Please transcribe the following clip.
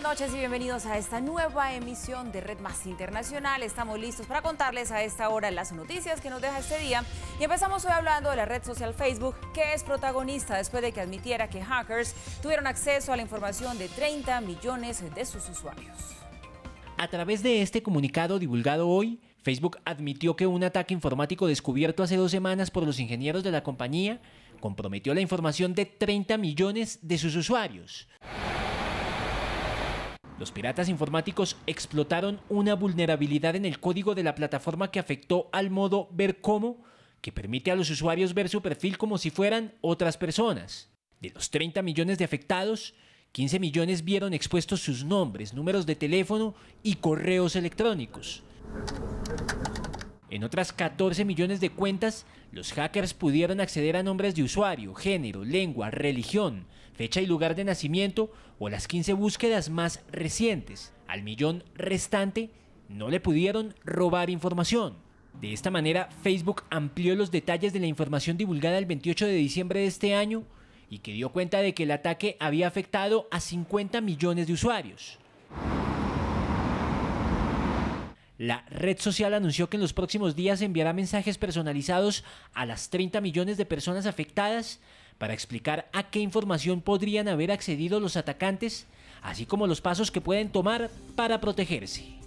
buenas noches y bienvenidos a esta nueva emisión de Red Más Internacional. Estamos listos para contarles a esta hora las noticias que nos deja este día. Y empezamos hoy hablando de la red social Facebook, que es protagonista después de que admitiera que hackers tuvieron acceso a la información de 30 millones de sus usuarios. A través de este comunicado divulgado hoy, Facebook admitió que un ataque informático descubierto hace dos semanas por los ingenieros de la compañía comprometió la información de 30 millones de sus usuarios. Los piratas informáticos explotaron una vulnerabilidad en el código de la plataforma que afectó al modo ver cómo, que permite a los usuarios ver su perfil como si fueran otras personas. De los 30 millones de afectados, 15 millones vieron expuestos sus nombres, números de teléfono y correos electrónicos. En otras 14 millones de cuentas, los hackers pudieron acceder a nombres de usuario, género, lengua, religión, fecha y lugar de nacimiento o las 15 búsquedas más recientes. Al millón restante no le pudieron robar información. De esta manera, Facebook amplió los detalles de la información divulgada el 28 de diciembre de este año y que dio cuenta de que el ataque había afectado a 50 millones de usuarios. La red social anunció que en los próximos días enviará mensajes personalizados a las 30 millones de personas afectadas para explicar a qué información podrían haber accedido los atacantes, así como los pasos que pueden tomar para protegerse.